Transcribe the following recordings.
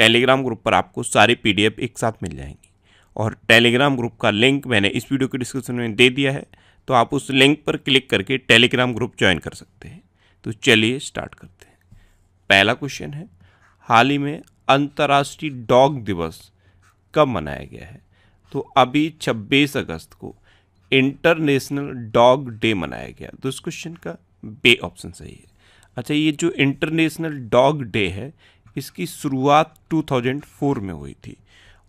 Telegram group पर आपको सारे पी एक साथ मिल जाएंगे और टेलीग्राम ग्रुप का लिंक मैंने इस वीडियो के डिस्क्रिप्शन में दे दिया है तो आप उस लिंक पर क्लिक करके टेलीग्राम ग्रुप ज्वाइन कर सकते हैं तो चलिए स्टार्ट करते हैं पहला क्वेश्चन है हाल ही में अंतर्राष्ट्रीय डॉग दिवस कब मनाया गया है तो अभी 26 अगस्त को इंटरनेशनल डॉग डे मनाया गया तो इस क्वेश्चन का बे ऑप्शन सही है अच्छा ये जो इंटरनेशनल डॉग डे है इसकी शुरुआत 2004 में हुई थी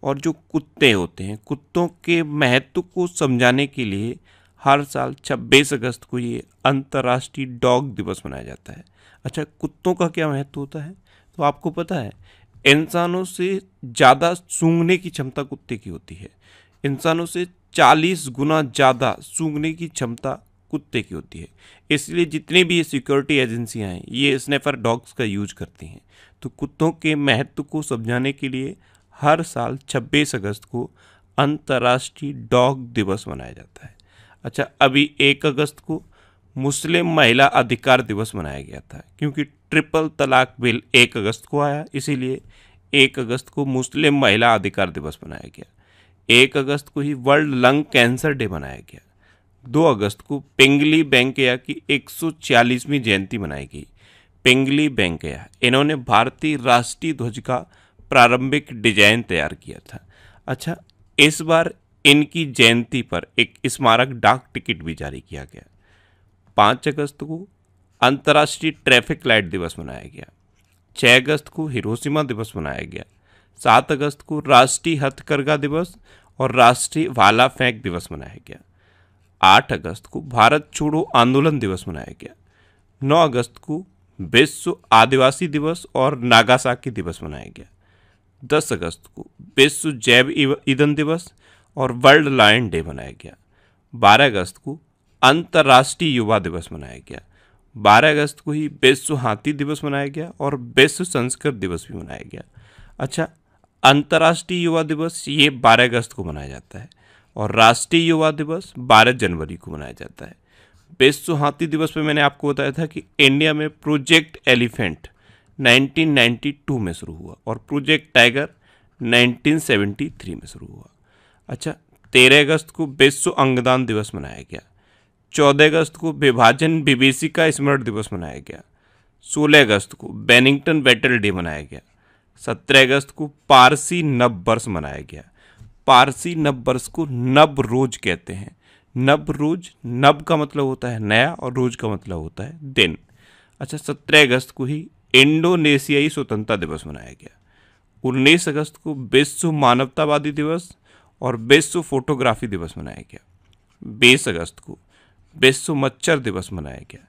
और जो कुत्ते होते हैं कुत्तों के महत्व को समझाने के लिए हर साल 26 अगस्त को ये अंतर्राष्ट्रीय डॉग दिवस मनाया जाता है अच्छा कुत्तों का क्या महत्व होता है तो आपको पता है इंसानों से ज़्यादा सूंघने की क्षमता कुत्ते की होती है इंसानों से 40 गुना ज़्यादा सूंघने की क्षमता कुत्ते की होती है इसलिए जितनी भी ये सिक्योरिटी एजेंसियाँ हैं ये स्नेफर डॉग्स का यूज करती हैं तो कुत्तों के महत्व को समझाने के लिए हर साल 26 अगस्त को अंतर्राष्ट्रीय डॉग दिवस मनाया जाता है अच्छा अभी 1 अगस्त को मुस्लिम महिला अधिकार दिवस मनाया गया था क्योंकि ट्रिपल तलाक बिल 1 अगस्त को आया इसीलिए 1 अगस्त को मुस्लिम महिला अधिकार दिवस मनाया गया 1 अगस्त को ही वर्ल्ड लंग कैंसर डे मनाया गया 2 अगस्त को पिंगली बैंकया की 146वीं जयंती मनाई गई पिंगली बैंकया इन्होंने भारतीय राष्ट्रीय ध्वज का प्रारंभिक डिजाइन तैयार किया था अच्छा इस बार इनकी जयंती पर एक स्मारक डाक टिकट भी जारी किया गया पाँच अगस्त को अंतर्राष्ट्रीय ट्रैफिक लाइट दिवस मनाया गया छः अगस्त को हिरोशिमा दिवस मनाया गया सात अगस्त को राष्ट्रीय हथकरघा दिवस और राष्ट्रीय वाला फेंक दिवस मनाया गया आठ अगस्त को भारत छोड़ो आंदोलन दिवस मनाया गया नौ अगस्त को विश्व आदिवासी दिवस और नागासाकी दिवस मनाया गया 10 अगस्त को विश्व जैव ईंधन दिवस और वर्ल्ड लायन डे मनाया गया 12 अगस्त को अंतर्राष्ट्रीय युवा दिवस मनाया गया 12 अगस्त को ही विश्व हाथी दिवस मनाया गया और विश्व संस्कृत दिवस भी मनाया गया अच्छा अंतर्राष्ट्रीय युवा दिवस ये 12 अगस्त को मनाया जाता है और राष्ट्रीय युवा दिवस 12 जनवरी को मनाया जाता है विश्व हाथी दिवस पे मैंने आपको बताया था कि इंडिया में प्रोजेक्ट एलिफेंट 1992 में शुरू हुआ और प्रोजेक्ट टाइगर 1973 में शुरू हुआ अच्छा 13 अगस्त को विश्व अंगदान दिवस मनाया गया 14 अगस्त को विभाजन बीबीसी का स्मरण दिवस मनाया गया 16 अगस्त को बेनिंगटन बैटल डे मनाया गया 17 अगस्त को पारसी नव वर्ष मनाया गया पारसी नव वर्ष को नव रोज कहते हैं नब रोज नब का मतलब होता है नया और रोज का मतलब होता है दिन अच्छा सत्रह अगस्त को ही इंडोनेशियाई स्वतंत्रता दिवस मनाया गया उन्नीस अगस्त को विश्व मानवतावादी दिवस और विश्व फोटोग्राफी दिवस मनाया गया बीस अगस्त को विश्व मच्छर दिवस मनाया गया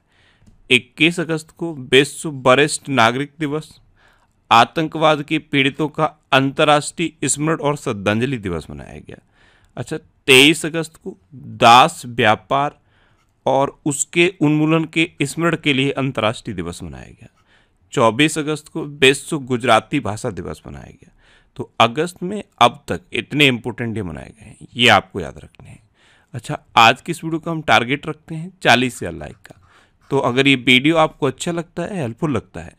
इक्कीस अगस्त को विश्व वरिष्ठ नागरिक दिवस आतंकवाद के पीड़ितों का अंतर्राष्ट्रीय स्मरण और श्रद्धांजलि दिवस मनाया गया अच्छा तेईस अगस्त को दास व्यापार और उसके उन्मूलन के स्मरण के लिए अंतर्राष्ट्रीय दिवस मनाया गया चौबीस अगस्त को विश्व गुजराती भाषा दिवस मनाया गया तो अगस्त में अब तक इतने इम्पोर्टेंट डे मनाए गए हैं ये आपको याद रखने हैं अच्छा आज की इस वीडियो का हम टारगेट रखते हैं चालीस हज़ार लाइक का तो अगर ये वीडियो आपको अच्छा लगता है हेल्पफुल लगता है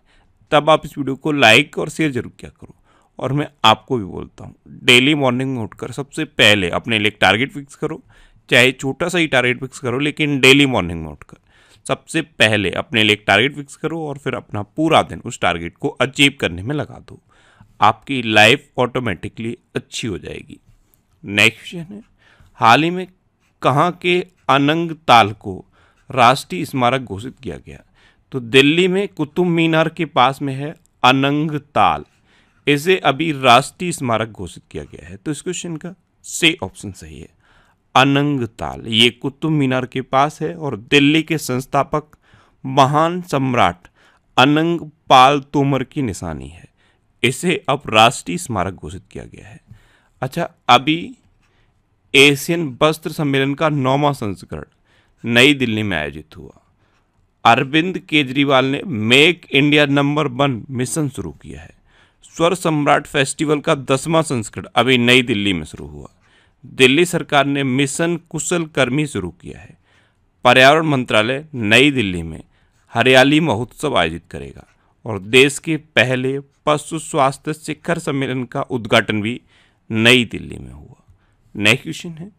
तब आप इस वीडियो को लाइक और शेयर जरूर किया करो और मैं आपको भी बोलता हूँ डेली मॉर्निंग में उठकर सबसे पहले अपने लिए एक टारगेट फिक्स करो चाहे छोटा सा ही टारगेट फिक्स करो लेकिन डेली मॉर्निंग में उठकर सबसे पहले अपने लिए एक टारगेट फिक्स करो और फिर अपना पूरा दिन उस टारगेट को अचीव करने में लगा दो आपकी लाइफ ऑटोमेटिकली अच्छी हो जाएगी नेक्स्ट क्वेश्चन है हाल ही में कहाँ के अनंग ताल को राष्ट्रीय स्मारक घोषित किया गया तो दिल्ली में कुतुब मीनार के पास में है अनंग ताल इसे अभी राष्ट्रीय स्मारक घोषित किया गया है तो इस क्वेश्चन का से ऑप्शन सही है अनंग ताल ये कुतुब मीनार के पास है और दिल्ली के संस्थापक महान सम्राट अनंग पाल तोमर की निशानी है इसे अब राष्ट्रीय स्मारक घोषित किया गया है अच्छा अभी एशियन वस्त्र सम्मेलन का नौवा संस्करण नई दिल्ली में आयोजित हुआ अरविंद केजरीवाल ने make India number one mission शुरू किया है स्वर सम्राट फेस्टिवल का दसवां संस्करण अभी नई दिल्ली में शुरू हुआ दिल्ली सरकार ने मिशन कुशल कर्मी शुरू किया है पर्यावरण मंत्रालय नई दिल्ली में हरियाली महोत्सव आयोजित करेगा और देश के पहले पशु स्वास्थ्य शिखर सम्मेलन का उद्घाटन भी नई दिल्ली में हुआ नेक्स्ट क्वेश्चन है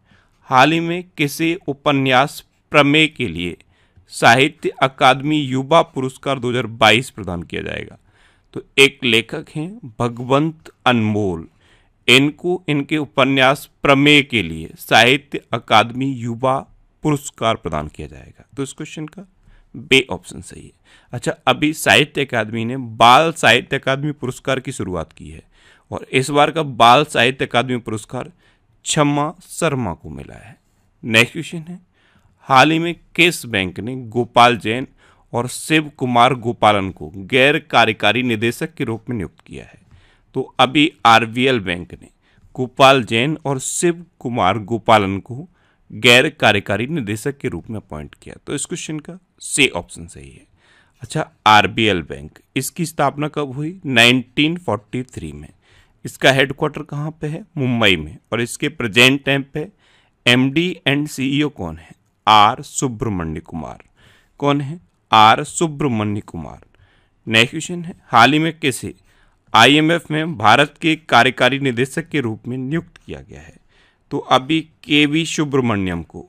हाल ही में किसी उपन्यास प्रमेय के लिए साहित्य अकादमी युवा पुरस्कार 2022 प्रदान किया जाएगा तो एक लेखक हैं भगवंत अनमोल इनको इनके उपन्यास प्रमेय के लिए साहित्य अकादमी युवा पुरस्कार प्रदान किया जाएगा तो इस क्वेश्चन का बे ऑप्शन सही है अच्छा अभी साहित्य अकादमी ने बाल साहित्य अकादमी पुरस्कार की शुरुआत की है और इस बार का बाल साहित्य अकादमी पुरस्कार क्षमा शर्मा को मिला है नेक्स्ट क्वेश्चन है हाल ही में किस बैंक ने गोपाल जैन और शिव कुमार गोपालन को गैर कार्यकारी निदेशक के रूप में नियुक्त किया है तो अभी आरबीएल बैंक ने गोपाल जैन और शिव कुमार गोपालन को गैर कार्यकारी निदेशक के रूप में अपॉइंट किया तो इस क्वेश्चन का से ऑप्शन सही है अच्छा आरबीएल बैंक इसकी स्थापना कब हुई 1943 में इसका हेडक्वार्टर कहाँ पे है मुंबई में और इसके प्रेजेंट टाइम पे एमडी एंड सीईओ कौन है आर सुब्रमण्य कुमार कौन है R Subramanya Kumar next question है हाल ही में किसे आईएमएफ में भारत के कार्यकारी निदेशक के रूप में नियुक्त किया गया है तो अभी के वी सुब्रमण्यम को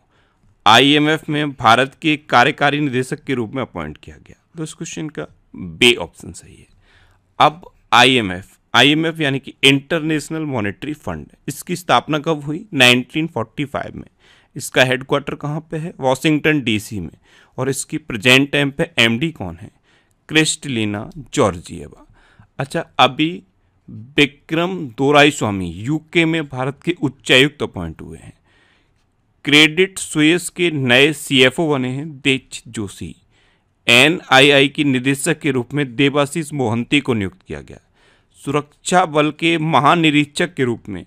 आईएमएफ में भारत के कार्यकारी निदेशक के रूप में अपॉइंट किया गया तो इस क्वेश्चन का बे ऑप्शन सही है अब आईएमएफ आईएमएफ यानी कि इंटरनेशनल मॉनेटरी फंड इसकी स्थापना कब हुई 1945 में इसका हेडक्वार्टर कहाँ पे है वॉशिंगटन डीसी में और इसकी प्रेजेंट टाइम पे एमडी कौन है क्रिस्टलिना जॉर्जिएवा अच्छा अभी विक्रम दोराई स्वामी यूके में भारत के उच्चायुक्त अपॉइंट हुए हैं क्रेडिट स्वेस के नए सीएफओ बने हैं देच जोशी एनआईआई के निदेशक के रूप में देवाशीष मोहंती को नियुक्त किया गया सुरक्षा बल के महानिरीक्षक के रूप में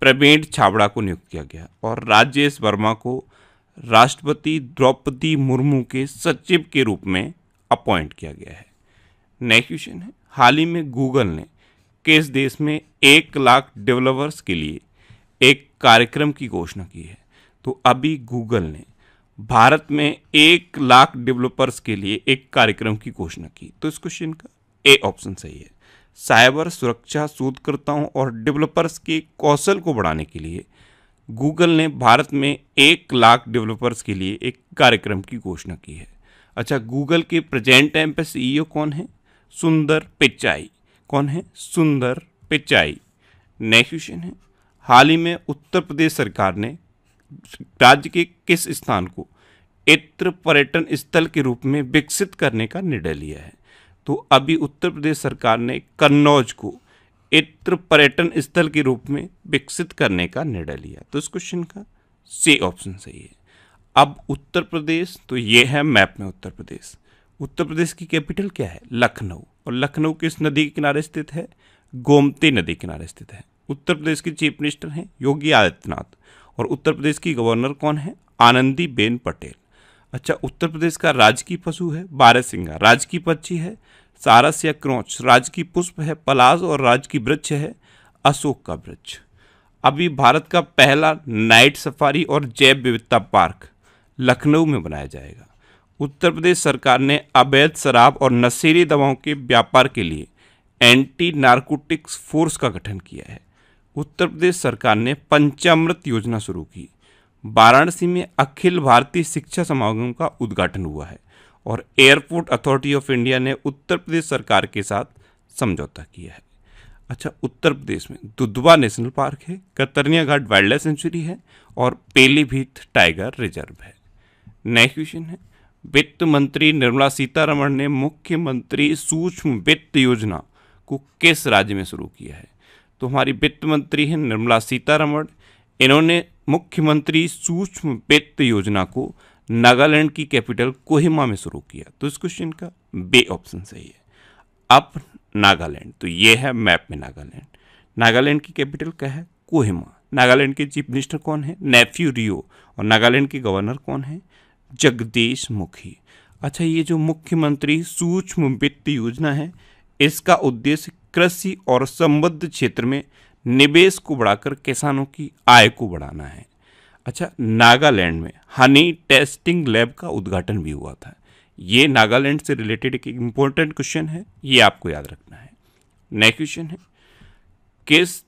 प्रवीण छाबड़ा को नियुक्त किया गया और राजेश वर्मा को राष्ट्रपति द्रौपदी मुर्मू के सचिव के रूप में अपॉइंट किया गया है नेक्स्ट क्वेश्चन है हाल ही में गूगल ने किस देश में एक लाख डेवलपर्स के लिए एक कार्यक्रम की घोषणा की है तो अभी गूगल ने भारत में एक लाख डेवलपर्स के लिए एक कार्यक्रम की घोषणा की तो इस क्वेश्चन का ए ऑप्शन सही है साइबर सुरक्षा शोधकर्ताओं और डेवलपर्स के कौशल को बढ़ाने के लिए गूगल ने भारत में एक लाख डेवलपर्स के लिए एक कार्यक्रम की घोषणा की है अच्छा गूगल के प्रेजेंट टाइम पे सीईओ e कौन है सुंदर पिचाई कौन है सुंदर पिचाई नेक्स्ट क्वेश्चन है हाल ही में उत्तर प्रदेश सरकार ने राज्य के किस स्थान को इत्र पर्यटन स्थल के रूप में विकसित करने का निर्णय लिया है तो अभी उत्तर प्रदेश सरकार ने कन्नौज को इत्र पर्यटन स्थल के रूप में विकसित करने का निर्णय लिया तो इस क्वेश्चन का सी ऑप्शन सही है अब उत्तर प्रदेश तो ये है मैप में उत्तर प्रदेश उत्तर प्रदेश की कैपिटल क्या है लखनऊ और लखनऊ किस नदी के किनारे स्थित है गोमती नदी किनारे स्थित है उत्तर प्रदेश के चीफ मिनिस्टर हैं योगी आदित्यनाथ और उत्तर प्रदेश की गवर्नर कौन है आनंदी बेन पटेल अच्छा उत्तर प्रदेश का राजकीय पशु है सिंगा राजकीय पक्षी है सारस या क्रोच राज्य की पुष्प है पलाश और राज की वृक्ष है अशोक का वृक्ष अभी भारत का पहला नाइट सफारी और जैव विविधता पार्क लखनऊ में बनाया जाएगा उत्तर प्रदेश सरकार ने अवैध शराब और नशीली दवाओं के व्यापार के लिए एंटी नार्कोटिक्स फोर्स का गठन किया है उत्तर प्रदेश सरकार ने पंचामृत योजना शुरू की वाराणसी में अखिल भारतीय शिक्षा समागम का उद्घाटन हुआ है और एयरपोर्ट अथॉरिटी ऑफ इंडिया ने उत्तर प्रदेश सरकार के साथ समझौता किया है अच्छा उत्तर प्रदेश में दुधवा नेशनल पार्क है Katarnia Ghat wild life sanctuary है और पेलीभीत टाइगर रिजर्व है नेक्स्ट क्वेश्चन है वित्त मंत्री निर्मला सीतारमण ने मुख्यमंत्री सूक्ष्म वित्त योजना को किस राज्य में शुरू किया है तो हमारी वित्त मंत्री हैं निर्मला सीतारमण इन्होंने मुख्यमंत्री सूक्ष्म वित्त योजना को नागालैंड की कैपिटल कोहिमा में शुरू किया तो इस क्वेश्चन का बे ऑप्शन सही है अप नागालैंड तो ये है मैप में नागालैंड नागालैंड की कैपिटल क्या है कोहिमा नागालैंड के चीफ मिनिस्टर कौन है नेफ्यू रियो और नागालैंड के गवर्नर कौन है जगदीश मुखी अच्छा ये जो मुख्यमंत्री सूक्ष्म वित्त योजना है इसका उद्देश्य कृषि और संबद्ध क्षेत्र में निवेश को बढ़ाकर किसानों की आय को बढ़ाना है अच्छा नागालैंड में हनी टेस्टिंग लैब का उद्घाटन भी हुआ था ये नागालैंड से रिलेटेड एक इम्पोर्टेंट क्वेश्चन है ये आपको याद रखना है नेक्स्ट क्वेश्चन है किस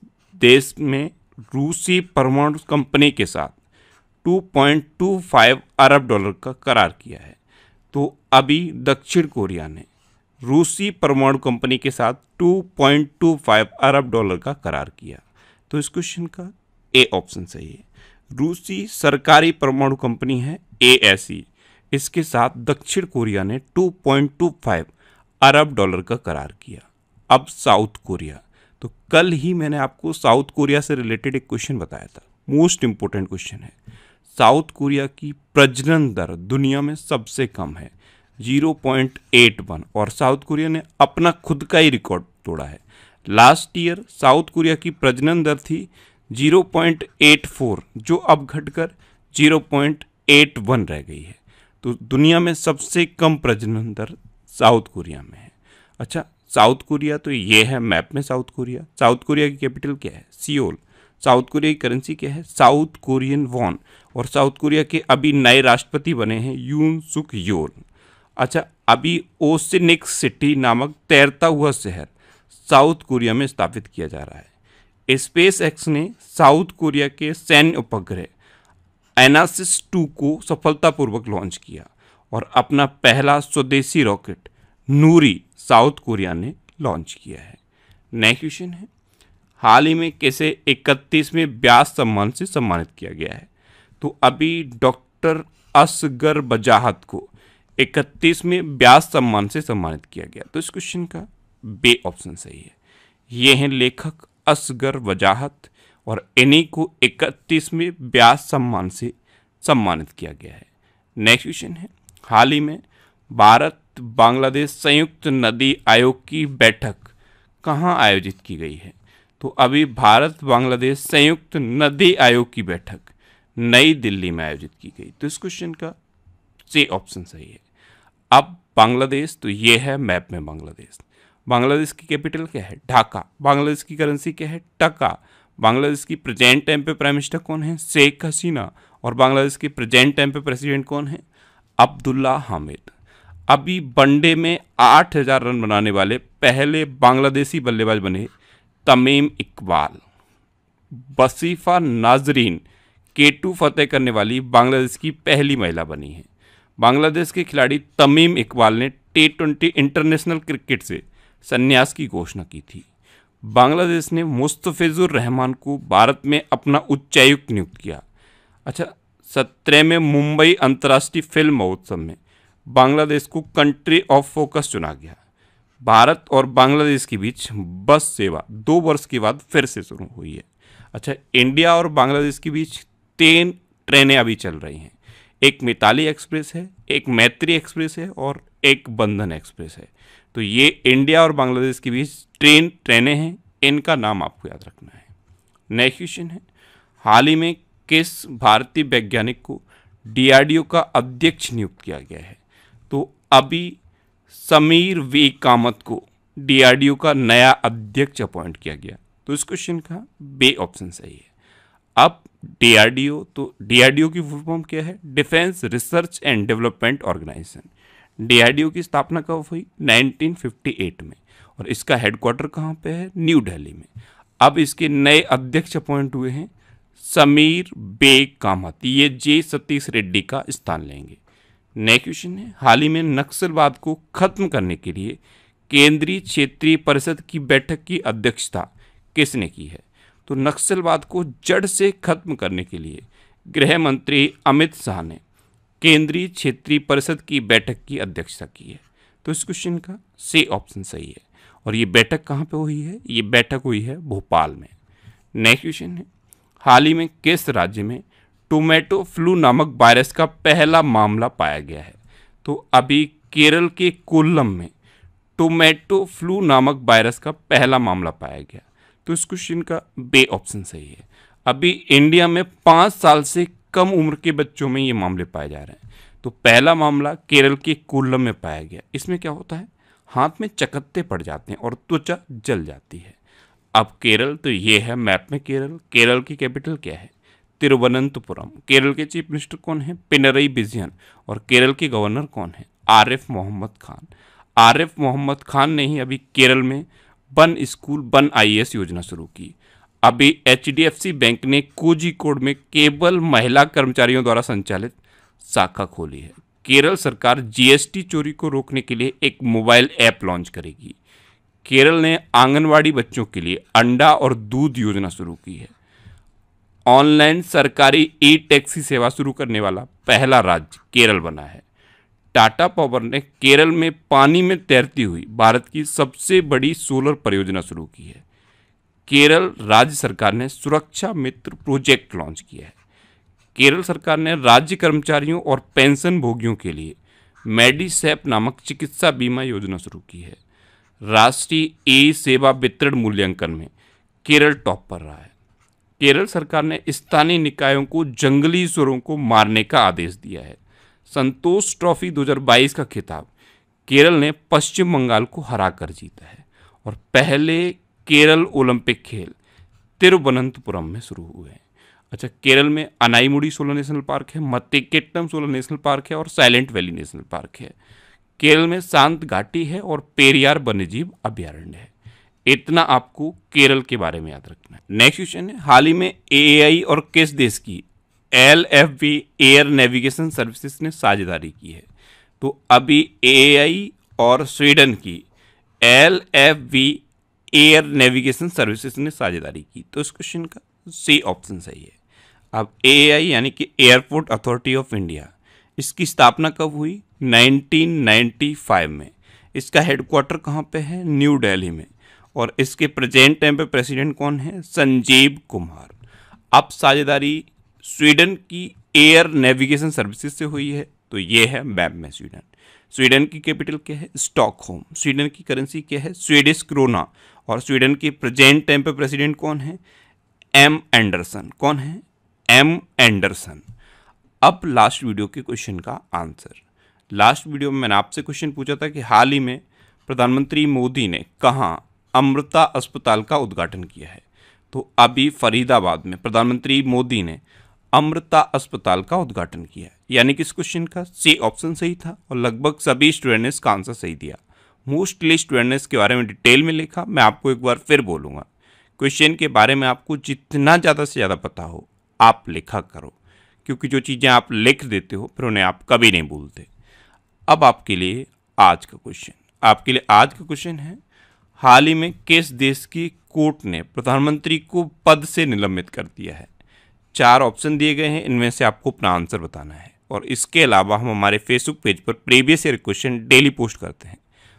देश में रूसी परमाणु कंपनी के साथ 2.25 अरब डॉलर का करार किया है तो अभी दक्षिण कोरिया ने रूसी परमाणु कंपनी के साथ 2.25 अरब डॉलर का करार किया तो इस क्वेश्चन का ए ऑप्शन सही है रूसी सरकारी परमाणु कंपनी है ए e। इसके साथ दक्षिण कोरिया ने 2.25 अरब डॉलर का करार किया अब साउथ कोरिया तो कल ही मैंने आपको साउथ कोरिया से रिलेटेड एक क्वेश्चन बताया था मोस्ट इम्पोर्टेंट क्वेश्चन है साउथ कोरिया की प्रजनन दर दुनिया में सबसे कम है 0.81 और साउथ कोरिया ने अपना खुद का ही रिकॉर्ड तोड़ा है लास्ट ईयर साउथ कोरिया की प्रजनन दर थी 0.84 जो अब घटकर 0.81 रह गई है तो दुनिया में सबसे कम प्रजनन दर साउथ कोरिया में है अच्छा साउथ कोरिया तो ये है मैप में साउथ कोरिया साउथ कोरिया की कैपिटल क्या है सियोल साउथ कोरिया की करेंसी क्या है साउथ कोरियन वॉन और साउथ कोरिया के अभी नए राष्ट्रपति बने हैं यून सुक योल अच्छा अभी ओसिनिक सिटी नामक तैरता हुआ शहर साउथ कोरिया में स्थापित किया जा रहा है स्पेस एक्स ने साउथ कोरिया के सैन्य उपग्रह एनासिस टू को सफलतापूर्वक लॉन्च किया और अपना पहला स्वदेशी रॉकेट नूरी साउथ कोरिया ने लॉन्च किया है नेक्स्ट क्वेश्चन है हाल ही में कैसे इकतीसवें ब्यास सम्मान से सम्मानित किया गया है तो अभी डॉक्टर असगर बजाहत को इकतीसवें ब्यास सम्मान से सम्मानित किया गया तो इस क्वेश्चन का बे ऑप्शन सही है ये हैं लेखक असगर वजाहत और इन्हीं को इकतीसवें ब्यास सम्मान से सम्मानित किया गया है नेक्स्ट क्वेश्चन है हाल ही में भारत बांग्लादेश संयुक्त नदी आयोग की बैठक कहाँ आयोजित की गई है तो अभी भारत बांग्लादेश संयुक्त नदी आयोग की बैठक नई दिल्ली में आयोजित की गई तो इस क्वेश्चन का से ऑप्शन सही है अब बांग्लादेश तो ये है मैप में बांग्लादेश बांग्लादेश की कैपिटल क्या है ढाका बांग्लादेश की करेंसी क्या है टका बांग्लादेश की प्रेजेंट टाइम पे प्राइम मिनिस्टर कौन है शेख हसीना और बांग्लादेश के प्रेजेंट टाइम पे प्रेसिडेंट कौन है अब्दुल्ला हामिद अभी वनडे में आठ हज़ार रन बनाने वाले पहले बांग्लादेशी बल्लेबाज बने तमीम इकबाल बसीफा नाजरीन केटू फतेह करने वाली बांग्लादेश की पहली महिला बनी है बांग्लादेश के खिलाड़ी तमीम इकबाल ने टी ट्वेंटी इंटरनेशनल क्रिकेट से संन्यास की घोषणा की थी बांग्लादेश ने मुस्तफ़िज़ुर रहमान को भारत में अपना उच्चायुक्त नियुक्त किया अच्छा सत्रह में मुंबई अंतर्राष्ट्रीय फिल्म महोत्सव में बांग्लादेश को कंट्री ऑफ फोकस चुना गया भारत और बांग्लादेश के बीच बस सेवा दो वर्ष के बाद फिर से शुरू हुई है अच्छा इंडिया और बांग्लादेश के बीच तीन ट्रेनें अभी चल रही हैं एक मिताली एक्सप्रेस है एक मैत्री एक्सप्रेस है और एक बंधन एक्सप्रेस है तो ये इंडिया और बांग्लादेश के बीच ट्रेन ट्रेनें हैं इनका नाम आपको याद रखना है नेक्स्ट क्वेश्चन है हाल ही में किस भारतीय वैज्ञानिक को डीआरडीओ का अध्यक्ष नियुक्त किया गया है तो अभी समीर वी कामत को डीआरडीओ का नया अध्यक्ष अपॉइंट किया गया तो इस क्वेश्चन का बे ऑप्शन सही है अब डीआरडीओ तो डीआरडीओ की फुल फॉर्म क्या है defence research and development organisation DRDO की स्थापना कब हुई 1958 में और इसका हेडक्वार्टर कहाँ पे है न्यू दिल्ली में अब इसके नए अध्यक्ष अपॉइंट हुए हैं समीर बेग कामत ये जे सतीश रेड्डी का स्थान लेंगे नए क्वेश्चन है हाल ही में नक्सलवाद को खत्म करने के लिए केंद्रीय क्षेत्रीय परिषद की बैठक की अध्यक्षता किसने की है तो नक्सलवाद को जड़ से खत्म करने के लिए गृह मंत्री अमित शाह ने केंद्रीय क्षेत्रीय परिषद की बैठक की अध्यक्षता की है तो इस क्वेश्चन का से ऑप्शन सही है और ये बैठक कहाँ पे हुई है ये बैठक हुई है भोपाल में नेक्स्ट क्वेश्चन है हाल ही में किस राज्य में टोमेटो फ्लू नामक वायरस का पहला मामला पाया गया है तो अभी केरल के कोल्लम में टोमेटो फ्लू नामक वायरस का पहला मामला पाया गया तो इस क्वेश्चन का बे ऑप्शन सही है अभी इंडिया में पाँच साल से कम उम्र के बच्चों में ये मामले पाए जा रहे हैं तो पहला मामला केरल के कोल्लम में पाया गया इसमें क्या होता है हाथ में चकत्ते पड़ जाते हैं और त्वचा जल जाती है अब केरल तो ये है मैप में केरल केरल की कैपिटल क्या है तिरुवनंतपुरम केरल के चीफ मिनिस्टर कौन है पिनरई बिजियन और केरल के गवर्नर कौन है आरिफ मोहम्मद खान आरिफ मोहम्मद खान ने ही अभी केरल में वन स्कूल वन आई योजना शुरू की अभी एच बैंक ने कोड में केवल महिला कर्मचारियों द्वारा संचालित शाखा खोली है केरल सरकार जीएसटी चोरी को रोकने के लिए एक मोबाइल ऐप लॉन्च करेगी केरल ने आंगनवाड़ी बच्चों के लिए अंडा और दूध योजना शुरू की है ऑनलाइन सरकारी ई टैक्सी सेवा शुरू करने वाला पहला राज्य केरल बना है टाटा पावर ने केरल में पानी में तैरती हुई भारत की सबसे बड़ी सोलर परियोजना शुरू की है केरल राज्य सरकार ने सुरक्षा मित्र प्रोजेक्ट लॉन्च किया है केरल सरकार ने राज्य कर्मचारियों और पेंशन भोगियों के लिए मेडिसेप नामक चिकित्सा बीमा योजना शुरू की है राष्ट्रीय ई सेवा वितरण मूल्यांकन में केरल टॉप पर रहा है केरल सरकार ने स्थानीय निकायों को जंगली सुरों को मारने का आदेश दिया है संतोष ट्रॉफी 2022 का खिताब केरल ने पश्चिम बंगाल को हरा कर जीता है और पहले केरल ओलंपिक खेल तिरुवनंतपुरम में शुरू हुए हैं अच्छा केरल में अनाईमुड़ी सोलर नेशनल पार्क है मत्तिकेट्टम सोलर नेशनल पार्क है और साइलेंट वैली नेशनल पार्क है केरल में शांत घाटी है और पेरियार वन्यजीव अभ्यारण्य है इतना आपको केरल के बारे में याद रखना है नेक्स्ट क्वेश्चन है हाल ही में ए और किस देश की L F B air navigation services ने साझेदारी की है तो अभी ए और स्वीडन की L F B air navigation services ने साझेदारी की तो इस क्वेश्चन का सी ऑप्शन सही है अब ए यानी कि एयरपोर्ट अथॉरिटी ऑफ इंडिया इसकी स्थापना कब हुई 1995 में इसका हेडक्वार्टर कहाँ पे है न्यू दिल्ली में और इसके प्रेजेंट टाइम पे प्रेसिडेंट कौन है संजीव कुमार अब साझेदारी स्वीडन की एयर नेविगेशन सर्विसेज से हुई है तो ये है मैप में स्वीडन स्वीडन की कैपिटल क्या है स्टॉकहोम स्वीडन की करेंसी क्या है स्वीडिश क्रोना और स्वीडन के प्रेजेंट टाइम पे प्रेसिडेंट कौन है एम एंडरसन कौन है एम एंडरसन अब लास्ट वीडियो के क्वेश्चन का आंसर लास्ट वीडियो में मैंने आपसे क्वेश्चन पूछा था कि हाल ही में प्रधानमंत्री मोदी ने कहाँ अमृता अस्पताल का उद्घाटन किया है तो अभी फरीदाबाद में प्रधानमंत्री मोदी ने अमृता अस्पताल का उद्घाटन किया यानी कि इस क्वेश्चन का सी ऑप्शन सही था और लगभग सभी स्टूडेंट ने इसका आंसर सही दिया मोस्ट लिस्ट वेलनेस के बारे में डिटेल में लिखा मैं आपको एक बार फिर बोलूँगा क्वेश्चन के बारे में आपको जितना ज़्यादा से ज़्यादा पता हो आप लिखा करो क्योंकि जो चीज़ें आप लिख देते हो फिर उन्हें आप कभी नहीं भूलते अब आपके लिए आज का क्वेश्चन आपके लिए आज का क्वेश्चन है हाल ही में किस देश की कोर्ट ने प्रधानमंत्री को पद से निलंबित कर दिया है चार ऑप्शन दिए गए हैं इनमें से आपको अपना आंसर बताना है और इसके अलावा हम हमारे फेसबुक पेज पर previous year question daily post करते हैं